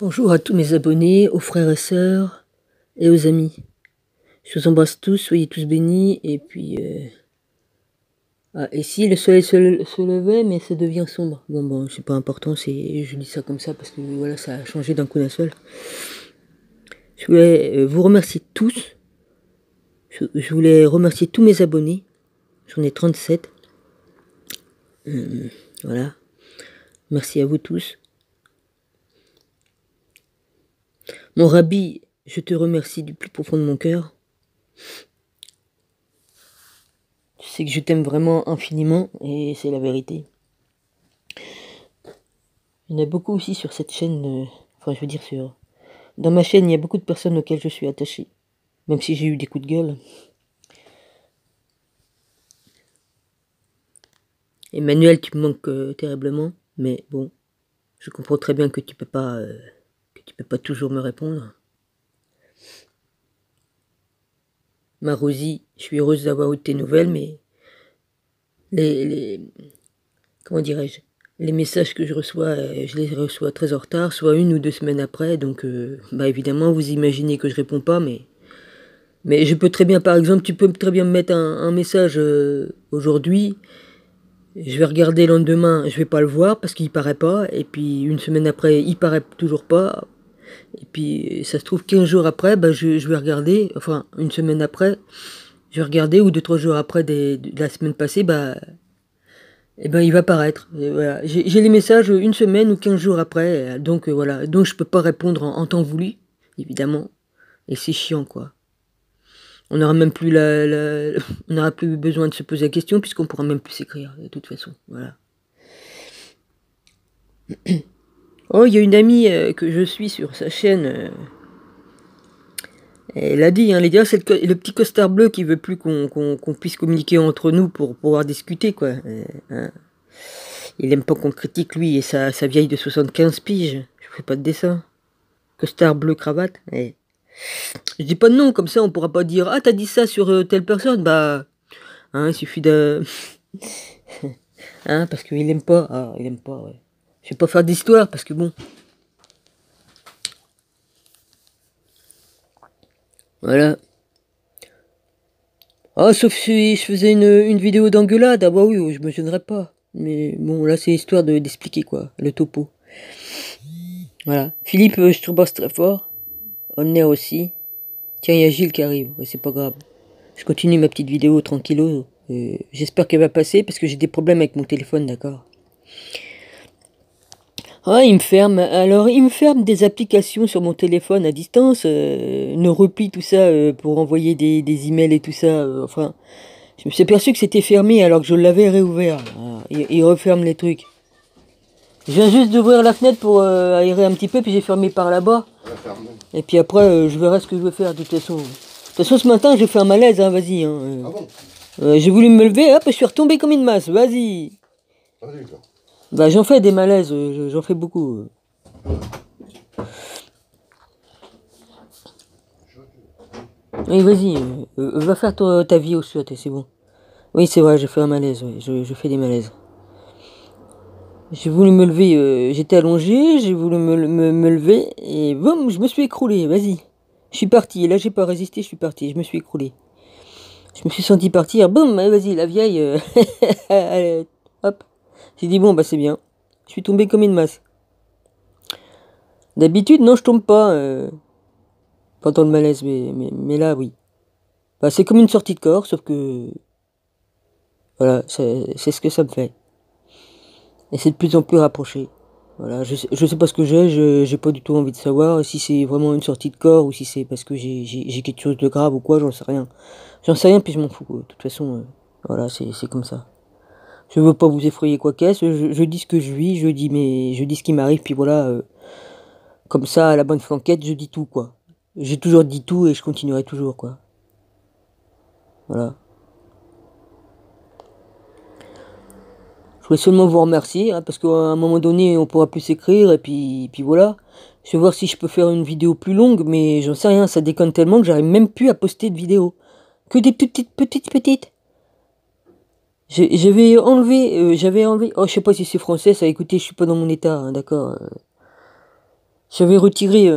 Bonjour à tous mes abonnés, aux frères et sœurs et aux amis. Je vous embrasse tous, soyez tous bénis. Et puis. Euh, ah, et si le soleil se, levait, mais ça devient sombre. Bon, bon, c'est pas important, c'est, je dis ça comme ça parce que voilà, ça a changé d'un coup d'un seul. Je voulais euh, vous remercier tous. Je, voulais remercier tous mes abonnés. J'en ai 37. Euh, voilà. Merci à vous tous. Mon rabbi, je te remercie du plus profond de mon cœur. Tu sais que je t'aime vraiment infiniment et c'est la vérité. Il y en a beaucoup aussi sur cette chaîne, euh, enfin je veux dire sur... Dans ma chaîne, il y a beaucoup de personnes auxquelles je suis attaché, même si j'ai eu des coups de gueule. Emmanuel, tu me manques euh, terriblement, mais bon, je comprends très bien que tu peux pas... Euh, pas toujours me répondre. Ma Rosie, je suis heureuse d'avoir eu tes nouvelles, mais les, comment dirais-je, les messages que je reçois, euh, je les reçois très en retard, soit une ou deux semaines après, donc euh, bah évidemment vous imaginez que je réponds pas, mais mais je peux très bien, par exemple, tu peux très bien me mettre un, message euh, aujourd'hui. Je vais regarder le lendemain, je vais pas le voir parce qu'il paraît pas, et puis une semaine après, il paraît toujours pas. Et puis, ça se trouve, 15 jours après, ben, je, vais regarder, enfin, une semaine après, je vais regarder, ou deux, trois jours après de la semaine passée, bah, ben, il va paraître. J'ai les messages une semaine ou 15 jours après, donc euh, voilà. Donc, je peux pas répondre en, temps voulu, évidemment. Et c'est chiant, quoi. On n'aura même plus la, on n'aura plus besoin de se poser la question puisqu'on pourra même plus s'écrire de toute façon. Voilà. Oh, il y a une amie euh, que je suis sur sa chaîne. Euh, elle a dit, hein, gars, c'est le, petit costard bleu qui veut plus qu'on puisse communiquer entre nous pour pouvoir discuter, quoi. Euh, hein. Il aime pas qu'on critique lui et sa, vieille de 75 piges. Je fais pas de dessin. Costard bleu cravate. Je eh. Je dis pas de nom, comme ça on pourra pas dire Ah, t'as dit ça sur telle personne. Bah, hein, il suffit de. hein, parce qu'il aime pas. Ah, il aime pas, ouais. Je vais pas faire d'histoire parce que bon. Voilà. Ah, sauf si je faisais une, vidéo d'engueulade, ah bah oui, je me gênerais pas. Mais bon, là c'est histoire d'expliquer quoi, le topo. Voilà. Philippe, euh, je te bosse très fort. On est aussi. Tiens, il y a Gilles qui arrive, ouais, c'est pas grave. Je continue ma petite vidéo tranquillo. J'espère qu'elle va passer parce que j'ai des problèmes avec mon téléphone, d'accord ah, il me ferme. Alors, il me ferme des applications sur mon téléphone à distance, euh, ne repli tout ça euh, pour envoyer des, emails et tout ça. Euh, enfin, je me suis aperçu que c'était fermé alors que je l'avais réouvert. Ah, il, referme les trucs. Je viens juste d'ouvrir la fenêtre pour aérer un petit peu, puis j'ai fermé par là-bas. Et puis après, je verrai ce que je veux faire de toute façon. De toute façon, ce matin, j'ai fait un malaise, hein, vas-y. Hein. ah bon j'ai voulu me lever, hop, je suis retombé comme une masse, vas-y. Vas-y, bah, j'en fais des malaises, euh, j'en fais beaucoup. Euh. Oui, vas-y, euh, va faire ta, vie au sweat, c'est bon. Oui, c'est vrai, j'ai fait un malaise, je, fais des malaises. J'ai voulu me lever, j'étais allongé, j'ai voulu me, lever et boum, je me suis écroulé, vas-y. Je suis parti, et là j'ai pas résisté, je suis parti, je me suis écroulé. Je me suis senti partir, boum, vas-y, la vieille, allez, hop. J'ai dit, bon, bah c'est bien. Je suis tombé comme une masse. D'habitude, non, je tombe pas. Euh, pendant le malaise, mais, mais, là, oui. Bah, c'est comme une sortie de corps, sauf que. Voilà, c'est ce que ça me fait. Et c'est de plus en plus rapproché. Voilà, je, sais pas ce que j'ai, j'ai pas du tout envie de savoir si c'est vraiment une sortie de corps ou si c'est parce que j'ai quelque chose de grave ou quoi, j'en sais rien. J'en sais rien, puis je m'en fous. De toute façon, euh, voilà, c'est comme ça je veux pas vous effrayer quoi qu'est-ce, je, dis ce que je vis, je dis mais je dis ce qui m'arrive, puis voilà, euh, comme ça, à la bonne franquette, je dis tout quoi. J'ai toujours dit tout et je continuerai toujours quoi. Voilà. Je voulais seulement vous remercier, hein, parce qu'à un moment donné, on pourra plus s'écrire, et puis, puis voilà. Je vais voir si je peux faire une vidéo plus longue, mais j'en sais rien, ça déconne tellement que j'arrive même plus à poster de vidéos. Que des petites, petites, petites. J'avais euh, j'avais enlevé, oh je sais pas si c'est français ça, écoutez je suis pas dans mon état, hein, d'accord. j'avais retiré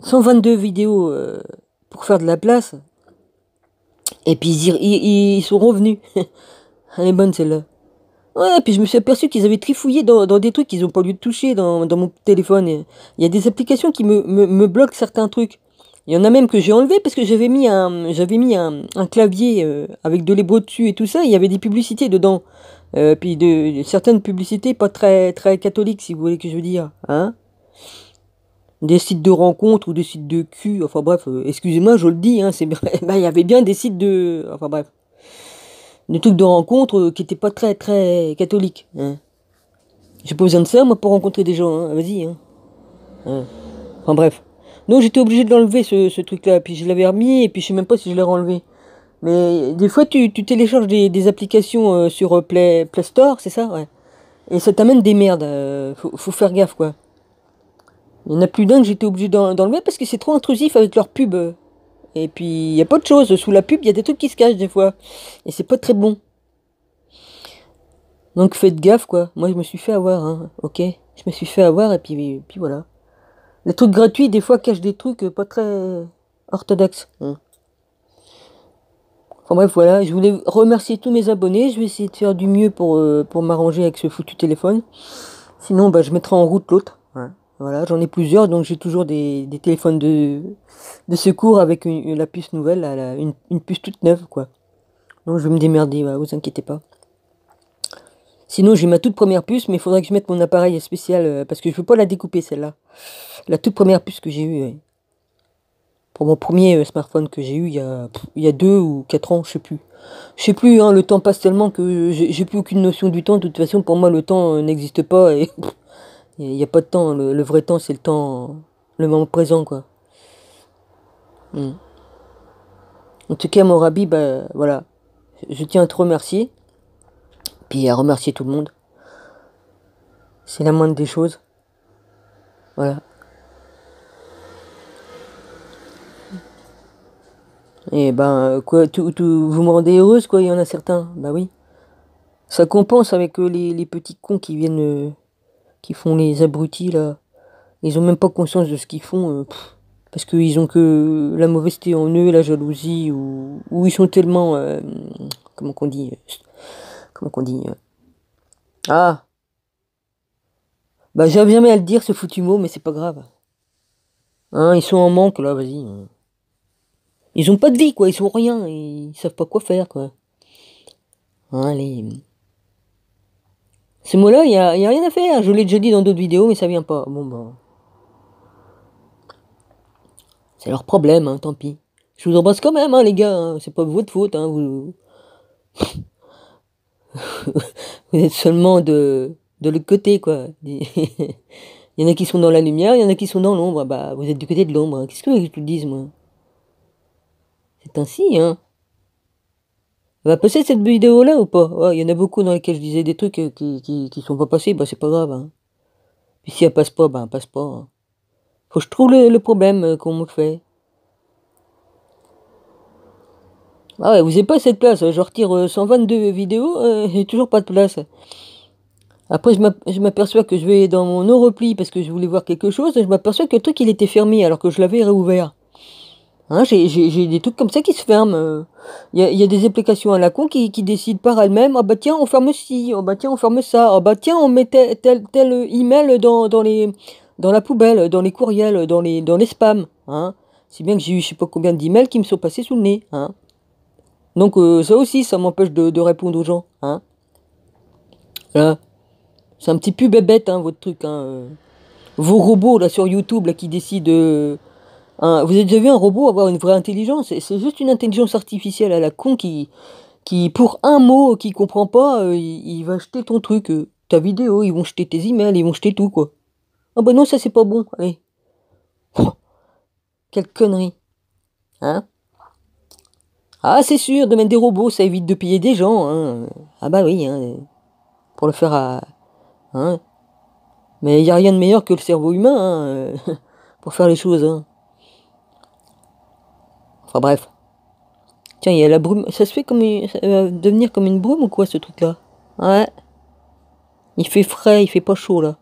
122 vidéos euh, pour faire de la place. Et puis ils, sont revenus. Elle est bonne celle-là. Ouais, et puis je me suis aperçu qu'ils avaient trifouillé dans, des trucs qu'ils ont pas lieu de toucher dans, mon téléphone. Il y a des applications qui me bloquent certains trucs. Il y en a même que j'ai enlevé parce que j'avais mis un, j'avais mis un, clavier euh, avec de l'hébreu dessus et tout ça. il y avait des publicités dedans. Euh, puis de, certaines publicités pas très, très catholiques, si vous voulez que je veux dire. Hein des sites de rencontres ou des sites de cul. Enfin bref, euh, excusez-moi, je le dis. Hein, bah, il y avait bien des sites de. Enfin bref. Des trucs de rencontres qui n'étaient pas très, très catholiques. Hein j'ai pas besoin de ça, moi, pour rencontrer des gens. Hein. Vas-y. Hein. Hein. Enfin bref. Non, j'étais obligé de ce, truc-là. Puis je l'avais remis et puis je sais même pas si je l'ai enlevé. Mais des fois tu, télécharges des, applications euh, sur euh, Play, Play Store, c'est ça Ouais. Et ça t'amène des merdes. Euh, faut, faire gaffe quoi. Il y en a plus d'un que j'étais obligé d'enlever parce que c'est trop intrusif avec leur pub. Et puis il y a pas de choses. Sous la pub, il y a des trucs qui se cachent des fois. Et c'est pas très bon. Donc faites gaffe quoi. Moi je me suis fait avoir, hein. ok. Je me suis fait avoir et puis, et puis voilà. Les trucs gratuits, des fois, cachent des trucs euh, pas très euh, orthodoxes. Mmh. Enfin bref, voilà, je voulais remercier tous mes abonnés. Je vais essayer de faire du mieux pour, euh, pour m'arranger avec ce foutu téléphone. Sinon, bah, je mettrai en route l'autre. Voilà, j'en ai plusieurs, donc j'ai toujours des, téléphones de, de, secours avec une, la puce nouvelle, une, puce toute neuve, quoi. Donc je vais me démerder, bah, vous inquiétez pas. Sinon, j'ai ma toute première puce, mais il faudrait que je mette mon appareil spécial euh, parce que je ne veux pas la découper celle-là. La toute première puce que j'ai eue. Pour mon premier euh, smartphone que j'ai eu il y, a, il deux ou quatre ans, je sais plus. Je sais plus, hein, le temps passe tellement que j'ai plus aucune notion du temps. De toute façon, pour moi, le temps euh, n'existe pas et il n'y a, pas de temps. Le, vrai temps, c'est le temps, le moment présent, quoi. Hmm. En tout cas, mon rabbi, bah, voilà. Je tiens à te remercier puis à remercier tout le monde. C'est la moindre des choses. Voilà. Et eh ben, quoi, vous me rendez heureuse, quoi, il y en a certains. Bah oui. Ça compense avec euh, les, petits cons qui viennent, euh, qui font les abrutis, là. Ils ont même pas conscience de ce qu'ils font, euh, parce qu'ils ont que la mauvaiseté en eux, la jalousie, ou, ou ils sont tellement, comment qu'on dit, Comment qu'on dit euh, Ah Bah j'ai jamais à le dire ce foutu mot, mais c'est pas grave. Hein, ils sont en manque là, vas-y. Hein. Ils ont pas de vie, quoi, ils sont rien, ils savent pas quoi faire, quoi. Allez. Ce mot-là, il a, y a rien à faire. Je l'ai déjà dit dans d'autres vidéos, mais ça vient pas. Bon, bah. C'est leur problème, hein, tant pis. Je vous embrasse quand même, hein, les gars. Hein, c'est pas votre faute. Hein, vous vous êtes seulement de, de l'autre côté, quoi. il y en a qui sont dans la lumière, il y en a qui sont dans l'ombre. Ah bah, vous êtes du côté de l'ombre. Hein. Qu'est-ce que je te dise, moi C'est ainsi, hein. va bah, passer cette vidéo-là ou pas Il y en a beaucoup dans lesquelles je disais des trucs euh, qui, qui, qui sont pas passés, bah c'est pas grave. Hein. Puis si elle passe pas, bah passe pas. Hein. Faut que je trouve le problème euh, qu'on me fait. Ah ouais, vous n'avez pas cette place. Je retire 122 vidéos j'ai euh, et toujours pas de place. Après, je m'aperçois que je vais dans mon repli parce que je voulais voir quelque chose. Et je m'aperçois que le truc, il était fermé alors que je l'avais réouvert. Hein, j'ai des trucs comme ça qui se ferment. Euh. Il y, a, des applications à la con qui, décident par elles-mêmes. Ah bah tiens, on ferme ci. Ah bah tiens, on ferme ça. Ah bah tiens, on met tel, tel, email dans, les, dans la poubelle, dans les courriels, dans les, dans les spams. Hein. Si bien que j'ai eu je sais pas combien d'emails qui me sont passés sous le nez. Hein. Donc euh, ça aussi, ça m'empêche de, répondre aux gens. Hein C'est un petit peu bébête, hein, votre truc. Hein. Euh. Vos robots là sur YouTube là, qui décident... Euh, vous avez déjà vu un robot avoir une vraie intelligence C'est juste une intelligence artificielle à la con qui, pour un mot qui comprend pas, il, va jeter ton truc, ta vidéo, ils vont jeter tes emails, ils vont jeter tout quoi. Ah bah non, ça c'est pas bon, allez. quelle connerie. Hein ah, c'est sûr, de mettre des robots, ça évite de piller des gens. Hein. Ah bah oui, hein, pour le faire à... Hein. Mais il n'y a rien de meilleur que le cerveau humain hein, pour faire les choses. Hein. Enfin bref. Tiens, il y a la brume. Ça se fait comme euh, devenir comme une brume ou quoi ce truc-là Ouais. Il fait frais, il fait pas chaud là.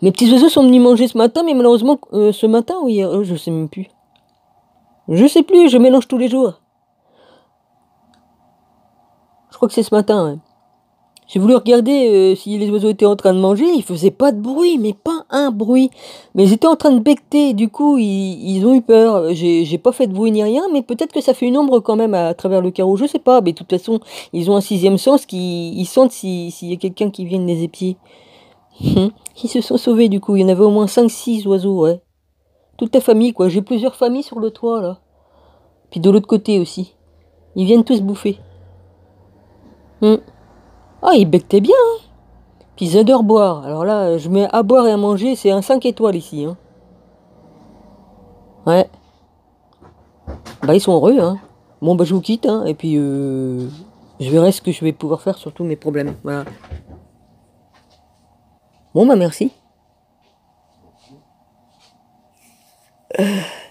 Mes petits oiseaux sont venus manger ce matin, mais malheureusement, euh, ce matin ou hier, euh, je sais même plus. Je sais plus, je mélange tous les jours. Je crois que c'est ce matin. J'ai voulu regarder euh, si les oiseaux étaient en train de manger. Ils faisaient pas de bruit, mais pas un bruit. Mais ils étaient en train de becter. Du coup, ils, ont eu peur. J'ai pas fait de bruit ni rien, mais peut-être que ça fait une ombre quand même à, travers le carreau. Je sais pas. Mais de toute façon, ils ont un sixième sens qui ils sentent s'il si y a quelqu'un qui vient les épier. ils se sont sauvés du coup. Il y en avait au moins 5-6 oiseaux, ouais. Toute ta famille, quoi. J'ai plusieurs familles sur le toit, là. Puis de l'autre côté aussi. Ils viennent tous bouffer. Hum. Ah, ils bêtaient bien, hein. Puis ils adorent boire. Alors là, je mets à boire et à manger, c'est un 5 étoiles ici, hein. Ouais. Bah, ils sont heureux, hein. Bon, bah, je vous quitte, hein, Et puis, euh, je verrai ce que je vais pouvoir faire sur tous mes problèmes. Voilà. Bon, bah, merci. Ugh.